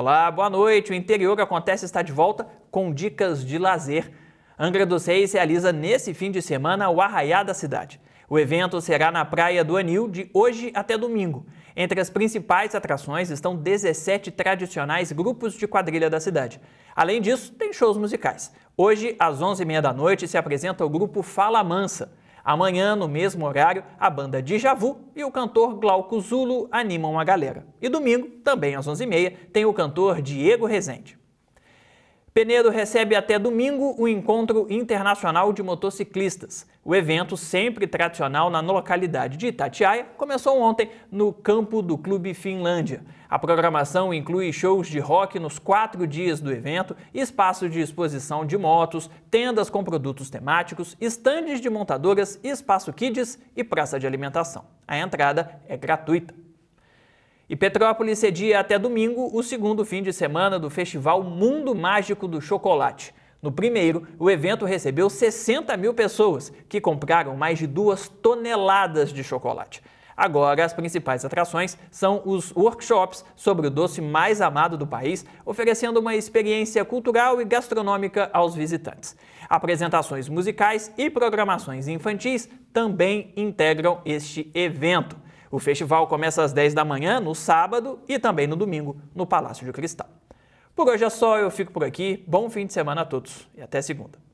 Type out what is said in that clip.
Olá, boa noite. O interior acontece está de volta com dicas de lazer. Angra dos Reis realiza nesse fim de semana o Arraiá da Cidade. O evento será na Praia do Anil de hoje até domingo. Entre as principais atrações estão 17 tradicionais grupos de quadrilha da cidade. Além disso, tem shows musicais. Hoje, às 11h30 da noite, se apresenta o grupo Fala Mansa. Amanhã, no mesmo horário, a banda Djavu e o cantor Glauco Zulo animam a galera. E domingo, também às 11h30, tem o cantor Diego Rezende. Penedo recebe até domingo o Encontro Internacional de Motociclistas. O evento, sempre tradicional na localidade de Itatiaia, começou ontem no campo do Clube Finlândia. A programação inclui shows de rock nos quatro dias do evento, espaço de exposição de motos, tendas com produtos temáticos, estandes de montadoras, espaço kids e praça de alimentação. A entrada é gratuita. E Petrópolis cedia até domingo o segundo fim de semana do Festival Mundo Mágico do Chocolate. No primeiro, o evento recebeu 60 mil pessoas, que compraram mais de duas toneladas de chocolate. Agora, as principais atrações são os workshops sobre o doce mais amado do país, oferecendo uma experiência cultural e gastronômica aos visitantes. Apresentações musicais e programações infantis também integram este evento. O festival começa às 10 da manhã, no sábado e também no domingo, no Palácio de Cristal. Por hoje é só, eu fico por aqui. Bom fim de semana a todos e até segunda.